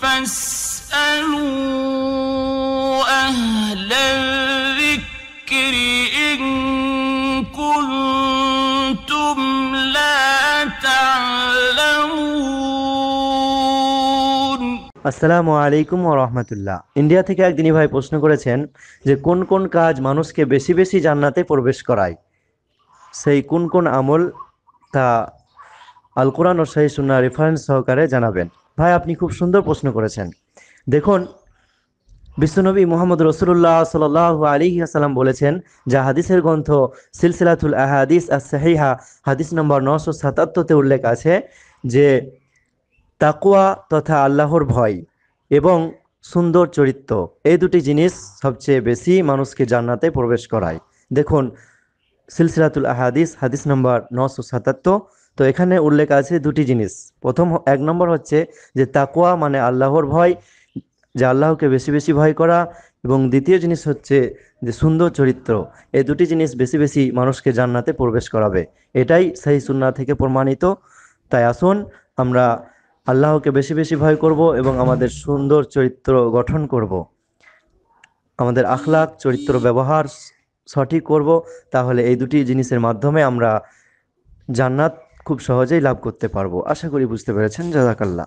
فاسألوا আসসালামু আলাইকুম রাহমাতুল্লাহ ইন্ডিয়া থেকে একদিনই ভাই প্রশ্ন করেছেন যে কোন কোন কাজ মানুষকে বেশি বেশি জান্নাতে প্রবেশ করায় সেই কোন কোন আমল তা আল কোরআন ও শাহী সুন্না রেফারেন্স সহকারে জানাবেন ভাই আপনি খুব সুন্দর প্রশ্ন করেছেন দেখুন বিশ্বনবী মোহাম্মদ রসুল্লাহ সাল আলী আসালাম বলেছেন যা হাদিসের গ্রন্থ সিলসিলাতুল আহাদিস আর সাহিহা হাদিস নম্বর নশো সাতাত্তরতে উল্লেখ আছে যে তাকুয়া তথা আল্লাহর ভয় এবং সুন্দর চরিত্র এই দুটি জিনিস সবচেয়ে বেশি মানুষকে জান্নাতে প্রবেশ করায় দেখুন সিলসিলাতুল আহাদিস হাদিস নম্বর নশো সাতাত্তর তো এখানে উল্লেখ আছে দুটি জিনিস প্রথম এক নম্বর হচ্ছে যে তাকোয়া মানে আল্লাহর ভয় যে আল্লাহকে বেশি বেশি ভয় করা এবং দ্বিতীয় জিনিস হচ্ছে যে সুন্দর চরিত্র এই দুটি জিনিস বেশি বেশি মানুষকে জান্নাতে প্রবেশ করাবে এটাই সেই সুন্না থেকে প্রমাণিত তাই আসুন আমরা আল্লাহকে বেশি বেশি ভয় করব এবং আমাদের সুন্দর চরিত্র গঠন করব। আমাদের আখলাক চরিত্র ব্যবহার সঠিক করব তাহলে এই দুটি জিনিসের মাধ্যমে আমরা জান্নাত খুব সহজেই লাভ করতে পারবো আশা করি বুঝতে পেরেছেন জাজাকাল্লা